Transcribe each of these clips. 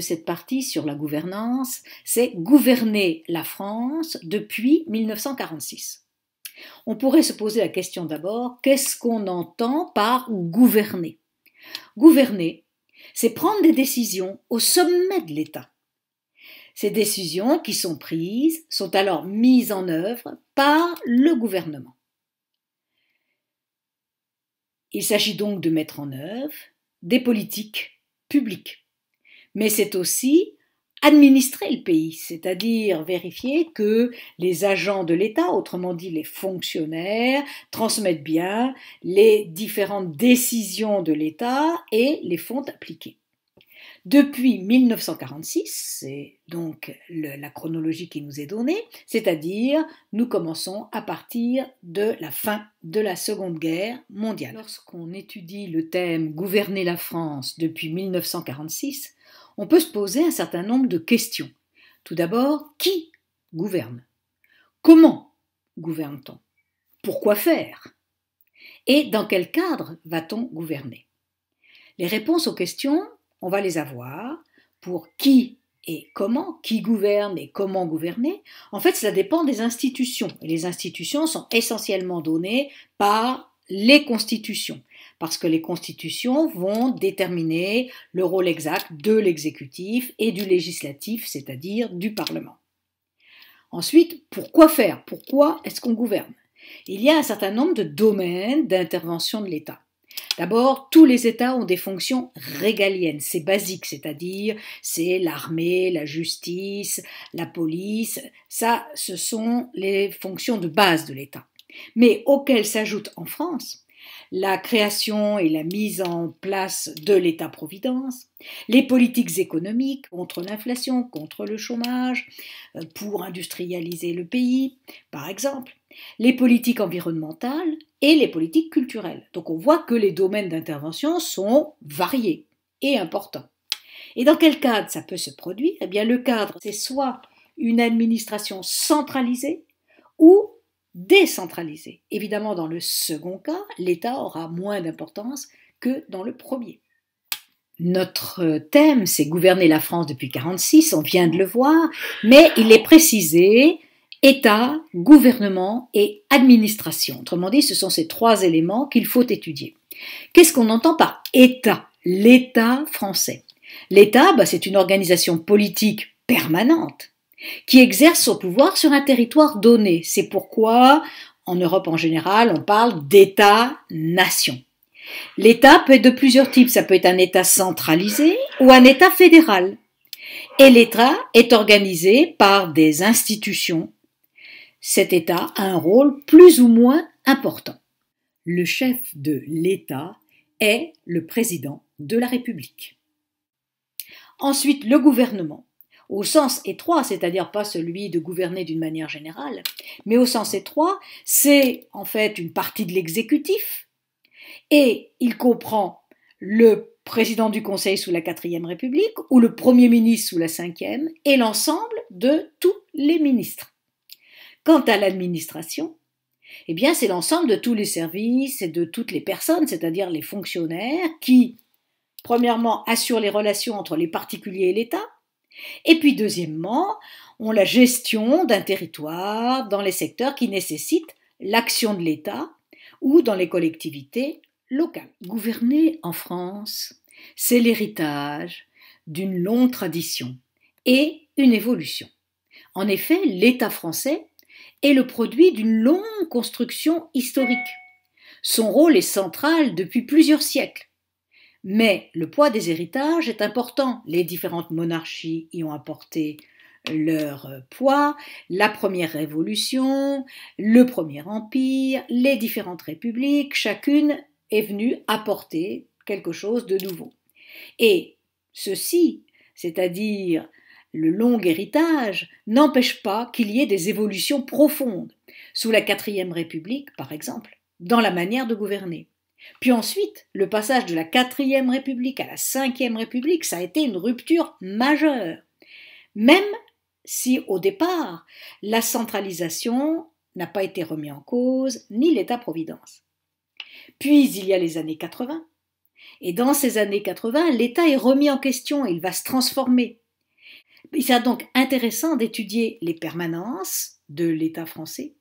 cette partie sur la gouvernance, c'est gouverner la France depuis 1946. On pourrait se poser la question d'abord, qu'est-ce qu'on entend par gouverner Gouverner, c'est prendre des décisions au sommet de l'État. Ces décisions qui sont prises sont alors mises en œuvre par le gouvernement. Il s'agit donc de mettre en œuvre des politiques publiques mais c'est aussi administrer le pays, c'est-à-dire vérifier que les agents de l'État, autrement dit les fonctionnaires, transmettent bien les différentes décisions de l'État et les font appliquer. Depuis 1946, c'est donc la chronologie qui nous est donnée, c'est-à-dire nous commençons à partir de la fin de la Seconde Guerre mondiale. Lorsqu'on étudie le thème Gouverner la France depuis 1946, on peut se poser un certain nombre de questions. Tout d'abord, qui gouverne Comment gouverne-t-on Pourquoi faire Et dans quel cadre va-t-on gouverner Les réponses aux questions, on va les avoir pour qui et comment, qui gouverne et comment gouverner, en fait, cela dépend des institutions. Et les institutions sont essentiellement données par les constitutions parce que les constitutions vont déterminer le rôle exact de l'exécutif et du législatif, c'est-à-dire du Parlement. Ensuite, pourquoi faire Pourquoi est-ce qu'on gouverne Il y a un certain nombre de domaines d'intervention de l'État. D'abord, tous les États ont des fonctions régaliennes, c'est basique, c'est-à-dire c'est l'armée, la justice, la police, ça ce sont les fonctions de base de l'État, mais auxquelles s'ajoutent en France la création et la mise en place de l'État-providence, les politiques économiques contre l'inflation, contre le chômage, euh, pour industrialiser le pays, par exemple, les politiques environnementales et les politiques culturelles. Donc on voit que les domaines d'intervention sont variés et importants. Et dans quel cadre ça peut se produire Eh bien le cadre, c'est soit une administration centralisée ou décentralisé. Évidemment, dans le second cas, l'État aura moins d'importance que dans le premier. Notre thème, c'est gouverner la France depuis 1946, on vient de le voir, mais il est précisé État, gouvernement et administration. Autrement dit, ce sont ces trois éléments qu'il faut étudier. Qu'est-ce qu'on entend par État L'État français. L'État, bah, c'est une organisation politique permanente qui exerce son pouvoir sur un territoire donné. C'est pourquoi, en Europe en général, on parle d'État-nation. L'État peut être de plusieurs types. Ça peut être un État centralisé ou un État fédéral. Et l'État est organisé par des institutions. Cet État a un rôle plus ou moins important. Le chef de l'État est le président de la République. Ensuite, le gouvernement au sens étroit, c'est-à-dire pas celui de gouverner d'une manière générale, mais au sens étroit, c'est en fait une partie de l'exécutif, et il comprend le président du Conseil sous la quatrième République ou le Premier ministre sous la cinquième et l'ensemble de tous les ministres. Quant à l'administration, eh bien c'est l'ensemble de tous les services et de toutes les personnes, c'est-à-dire les fonctionnaires qui, premièrement, assurent les relations entre les particuliers et l'État, et puis deuxièmement, on la gestion d'un territoire dans les secteurs qui nécessitent l'action de l'État ou dans les collectivités locales. Gouverner en France, c'est l'héritage d'une longue tradition et une évolution. En effet, l'État français est le produit d'une longue construction historique. Son rôle est central depuis plusieurs siècles mais le poids des héritages est important. Les différentes monarchies y ont apporté leur poids, la première révolution, le premier empire, les différentes républiques, chacune est venue apporter quelque chose de nouveau. Et ceci, c'est-à-dire le long héritage, n'empêche pas qu'il y ait des évolutions profondes, sous la quatrième république par exemple, dans la manière de gouverner. Puis ensuite, le passage de la quatrième république à la cinquième république, ça a été une rupture majeure. Même si au départ, la centralisation n'a pas été remise en cause, ni l'État-providence. Puis il y a les années 80. Et dans ces années 80, l'État est remis en question il va se transformer. Il sera donc intéressant d'étudier les permanences de l'État français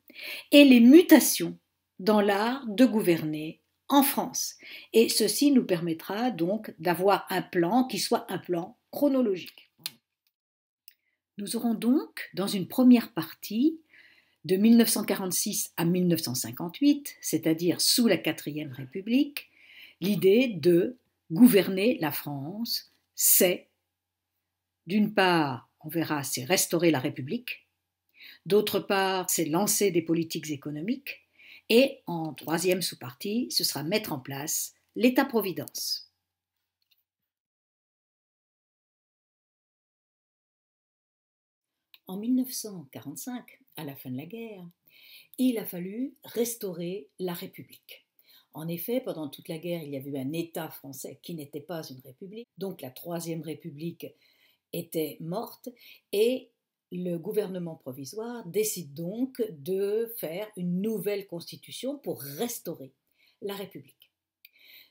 et les mutations dans l'art de gouverner en France. Et ceci nous permettra donc d'avoir un plan qui soit un plan chronologique. Nous aurons donc, dans une première partie, de 1946 à 1958, c'est-à-dire sous la Quatrième République, l'idée de gouverner la France, c'est, d'une part, on verra, c'est restaurer la République, d'autre part, c'est lancer des politiques économiques, et en troisième sous-partie, ce sera mettre en place l'État-providence. En 1945, à la fin de la guerre, il a fallu restaurer la République. En effet, pendant toute la guerre, il y avait eu un État français qui n'était pas une République, donc la Troisième République était morte, et le gouvernement provisoire décide donc de faire une nouvelle constitution pour restaurer la République.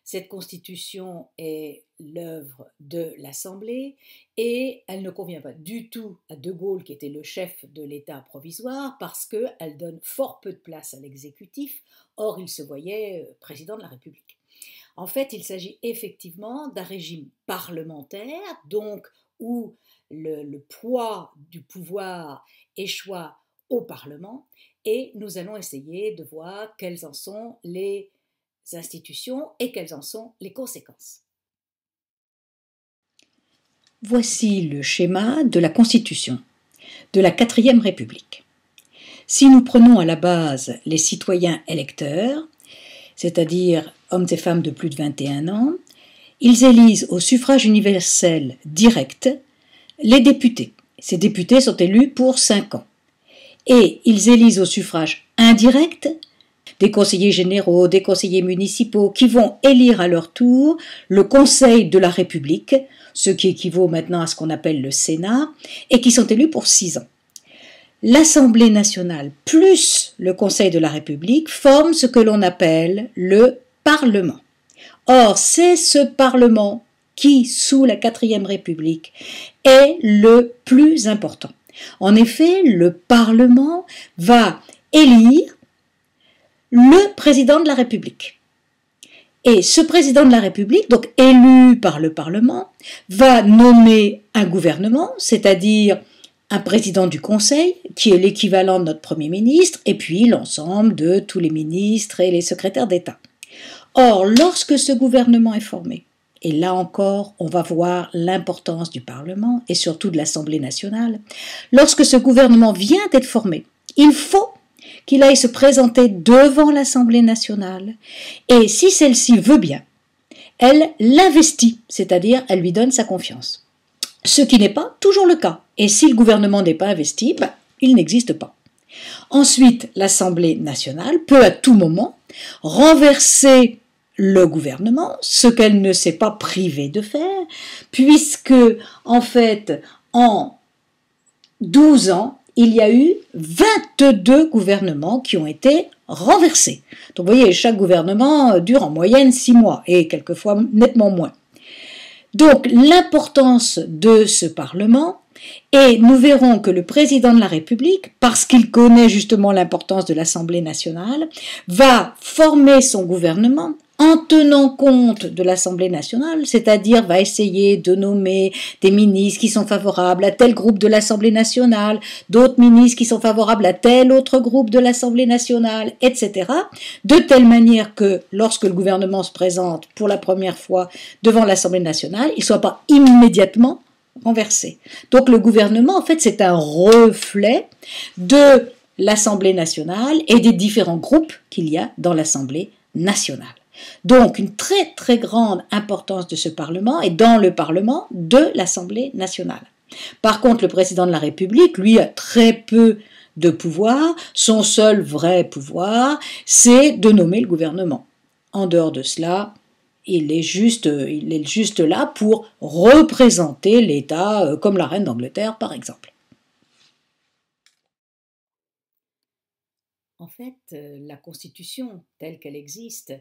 Cette constitution est l'œuvre de l'Assemblée et elle ne convient pas du tout à De Gaulle qui était le chef de l'État provisoire parce qu'elle donne fort peu de place à l'exécutif, or il se voyait euh, président de la République. En fait, il s'agit effectivement d'un régime parlementaire, donc où le, poids du pouvoir échoit au Parlement, et nous allons essayer de voir quelles en sont les institutions et quelles en sont les conséquences. Voici le schéma de la Constitution de la quatrième République. Si nous prenons à la base les citoyens électeurs, c'est-à-dire hommes et femmes de plus de 21 ans, ils élisent au suffrage universel direct les députés. Ces députés sont élus pour cinq ans. Et ils élisent au suffrage indirect des conseillers généraux, des conseillers municipaux, qui vont élire à leur tour le Conseil de la République, ce qui équivaut maintenant à ce qu'on appelle le Sénat, et qui sont élus pour six ans. L'Assemblée nationale plus le Conseil de la République forment ce que l'on appelle le Parlement. Or, c'est ce Parlement qui, sous la quatrième République, est le plus important. En effet, le Parlement va élire le président de la République. Et ce président de la République, donc élu par le Parlement, va nommer un gouvernement, c'est-à-dire un président du Conseil, qui est l'équivalent de notre Premier ministre, et puis l'ensemble de tous les ministres et les secrétaires d'État. Or, lorsque ce gouvernement est formé, et là encore, on va voir l'importance du Parlement et surtout de l'Assemblée nationale, lorsque ce gouvernement vient d'être formé, il faut qu'il aille se présenter devant l'Assemblée nationale, et si celle-ci veut bien, elle l'investit, c'est-à-dire elle lui donne sa confiance. Ce qui n'est pas toujours le cas. Et si le gouvernement n'est pas investi, ben, il n'existe pas. Ensuite, l'Assemblée nationale peut à tout moment renverser le gouvernement, ce qu'elle ne s'est pas privée de faire, puisque, en fait, en 12 ans, il y a eu 22 gouvernements qui ont été renversés. Donc, vous voyez, chaque gouvernement dure en moyenne 6 mois, et quelquefois nettement moins. Donc, l'importance de ce Parlement, et nous verrons que le président de la République, parce qu'il connaît justement l'importance de l'Assemblée nationale, va former son gouvernement en tenant compte de l'Assemblée nationale, c'est-à-dire va essayer de nommer des ministres qui sont favorables à tel groupe de l'Assemblée nationale, d'autres ministres qui sont favorables à tel autre groupe de l'Assemblée nationale, etc. De telle manière que lorsque le gouvernement se présente pour la première fois devant l'Assemblée nationale, il ne soit pas immédiatement donc le gouvernement, en fait, c'est un reflet de l'Assemblée nationale et des différents groupes qu'il y a dans l'Assemblée nationale. Donc une très très grande importance de ce Parlement est dans le Parlement de l'Assemblée nationale. Par contre, le président de la République, lui, a très peu de pouvoir. Son seul vrai pouvoir, c'est de nommer le gouvernement. En dehors de cela, il est juste, euh, il est juste là pour représenter l'État, euh, comme la reine d'Angleterre par exemple. En fait, euh, la Constitution telle qu'elle existe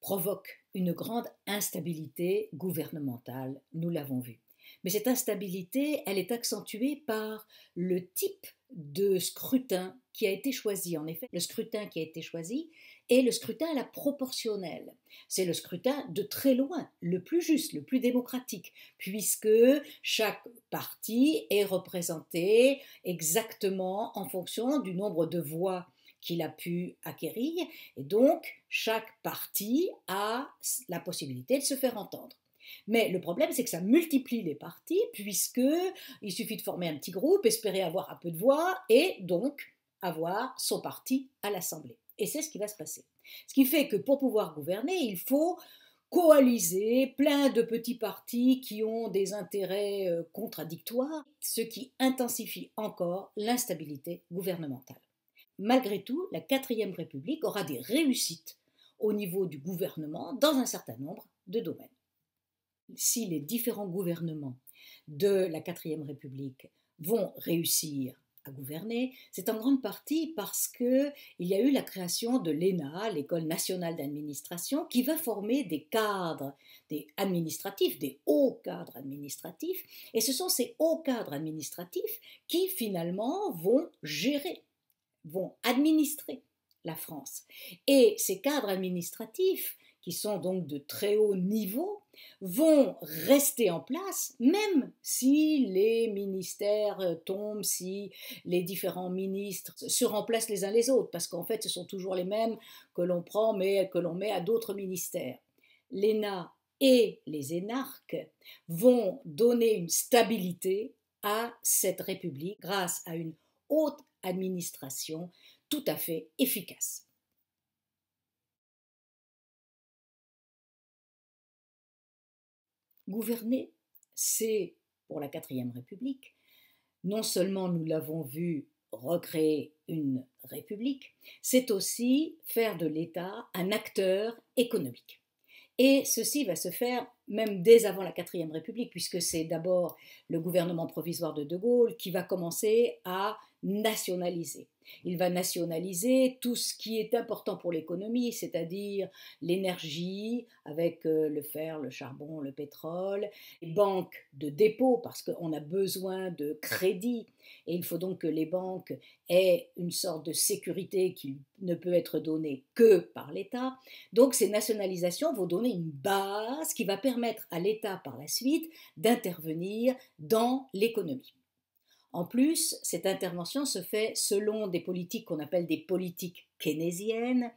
provoque une grande instabilité gouvernementale, nous l'avons vu. Mais cette instabilité, elle est accentuée par le type de scrutin qui a été choisi. En effet, le scrutin qui a été choisi, et le scrutin à la proportionnelle. C'est le scrutin de très loin le plus juste, le plus démocratique, puisque chaque parti est représenté exactement en fonction du nombre de voix qu'il a pu acquérir, et donc chaque parti a la possibilité de se faire entendre. Mais le problème, c'est que ça multiplie les partis, puisque il suffit de former un petit groupe, espérer avoir un peu de voix, et donc avoir son parti à l'Assemblée. Et c'est ce qui va se passer. Ce qui fait que pour pouvoir gouverner, il faut coaliser plein de petits partis qui ont des intérêts euh, contradictoires, ce qui intensifie encore l'instabilité gouvernementale. Malgré tout, la 4 République aura des réussites au niveau du gouvernement dans un certain nombre de domaines. Si les différents gouvernements de la 4 République vont réussir gouverner, c'est en grande partie parce que il y a eu la création de l'ENA, l'école nationale d'administration, qui va former des cadres, des administratifs, des hauts cadres administratifs, et ce sont ces hauts cadres administratifs qui finalement vont gérer, vont administrer la France. Et ces cadres administratifs qui sont donc de très haut niveau, vont rester en place, même si les ministères euh, tombent, si les différents ministres se remplacent les uns les autres, parce qu'en fait, ce sont toujours les mêmes que l'on prend, mais que l'on met à d'autres ministères. L'ENA et les énarques vont donner une stabilité à cette République grâce à une haute administration tout à fait efficace. Gouverner, c'est, pour la quatrième République, non seulement nous l'avons vu recréer une république, c'est aussi faire de l'État un acteur économique. Et ceci va se faire même dès avant la quatrième République, puisque c'est d'abord le gouvernement provisoire de De Gaulle qui va commencer à nationaliser. Il va nationaliser tout ce qui est important pour l'économie, c'est-à-dire l'énergie avec euh, le fer, le charbon, le pétrole, les banques de dépôt parce qu'on a besoin de crédit et il faut donc que les banques aient une sorte de sécurité qui ne peut être donnée que par l'État. Donc ces nationalisations vont donner une base qui va permettre à l'État par la suite d'intervenir dans l'économie. En plus, cette intervention se fait selon des politiques qu'on appelle des politiques keynésiennes,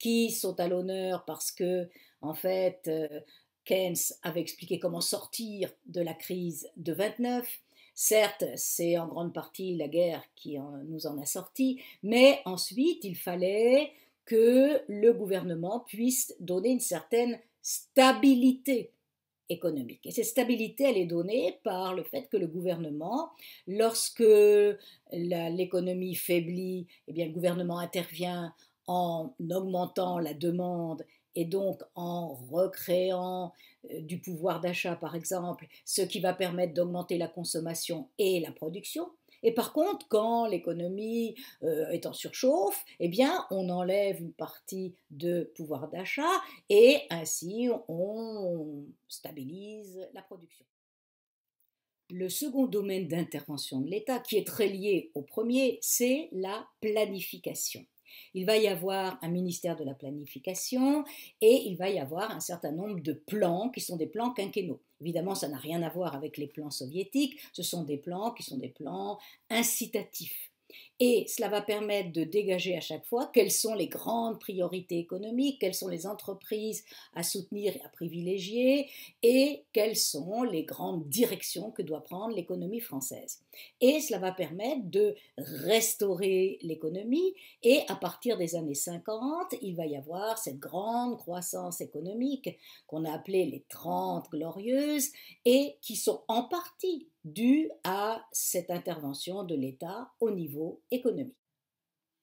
qui sont à l'honneur parce que, en fait, euh, Keynes avait expliqué comment sortir de la crise de 29. Certes, c'est en grande partie la guerre qui nous en a sorti, mais ensuite, il fallait que le gouvernement puisse donner une certaine stabilité et cette stabilité, elle est donnée par le fait que le gouvernement, lorsque l'économie faiblit, eh bien, le gouvernement intervient en augmentant la demande et donc en recréant euh, du pouvoir d'achat, par exemple, ce qui va permettre d'augmenter la consommation et la production. Et par contre, quand l'économie euh, est en surchauffe, eh bien, on enlève une partie de pouvoir d'achat et ainsi on stabilise la production. Le second domaine d'intervention de l'État, qui est très lié au premier, c'est la planification. Il va y avoir un ministère de la planification et il va y avoir un certain nombre de plans qui sont des plans quinquennaux. Évidemment, ça n'a rien à voir avec les plans soviétiques, ce sont des plans qui sont des plans incitatifs. Et cela va permettre de dégager à chaque fois quelles sont les grandes priorités économiques, quelles sont les entreprises à soutenir et à privilégier, et quelles sont les grandes directions que doit prendre l'économie française. Et cela va permettre de restaurer l'économie, et à partir des années 50, il va y avoir cette grande croissance économique qu'on a appelée les 30 glorieuses, et qui sont en partie dues à cette intervention de l'État au niveau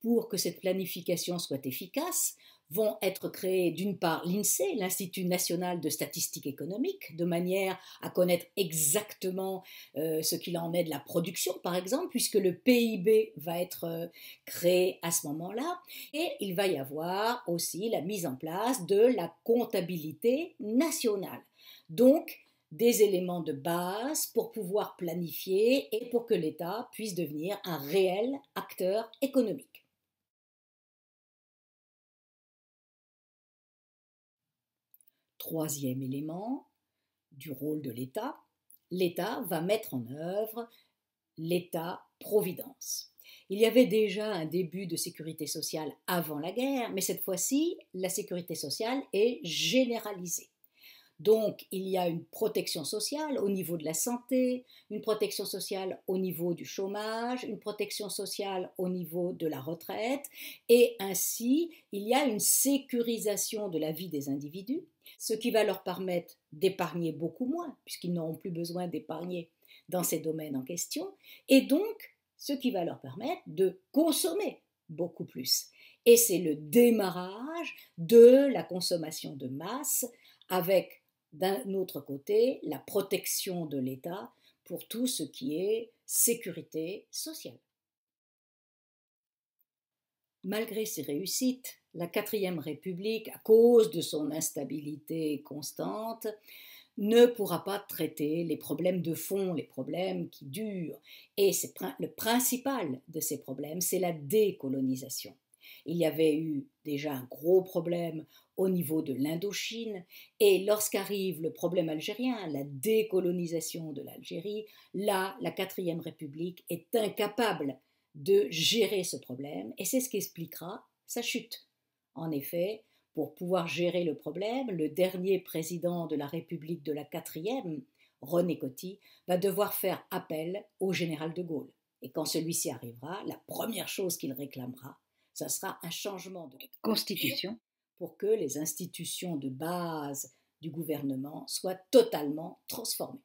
pour que cette planification soit efficace, vont être créés d'une part l'INSEE, l'Institut national de statistique économique, de manière à connaître exactement euh, ce qu'il en est de la production, par exemple, puisque le PIB va être euh, créé à ce moment-là. Et il va y avoir aussi la mise en place de la comptabilité nationale. Donc, des éléments de base pour pouvoir planifier et pour que l'État puisse devenir un réel acteur économique. Troisième élément du rôle de l'État, l'État va mettre en œuvre l'État-providence. Il y avait déjà un début de sécurité sociale avant la guerre, mais cette fois-ci, la sécurité sociale est généralisée. Donc, il y a une protection sociale au niveau de la santé, une protection sociale au niveau du chômage, une protection sociale au niveau de la retraite, et ainsi, il y a une sécurisation de la vie des individus, ce qui va leur permettre d'épargner beaucoup moins, puisqu'ils n'auront plus besoin d'épargner dans ces domaines en question, et donc, ce qui va leur permettre de consommer beaucoup plus. Et c'est le démarrage de la consommation de masse avec d'un autre côté, la protection de l'État pour tout ce qui est sécurité sociale. Malgré ses réussites, la quatrième République, à cause de son instabilité constante, ne pourra pas traiter les problèmes de fond, les problèmes qui durent. Et le principal de ces problèmes, c'est la décolonisation. Il y avait eu déjà un gros problème au niveau de l'Indochine, et lorsqu'arrive le problème algérien, la décolonisation de l'Algérie, là, la quatrième République est incapable de gérer ce problème, et c'est ce qui expliquera sa chute. En effet, pour pouvoir gérer le problème, le dernier président de la République de la quatrième, René Coty, va devoir faire appel au général de Gaulle. Et quand celui-ci arrivera, la première chose qu'il réclamera, ce sera un changement de constitution pour que les institutions de base du gouvernement soient totalement transformées.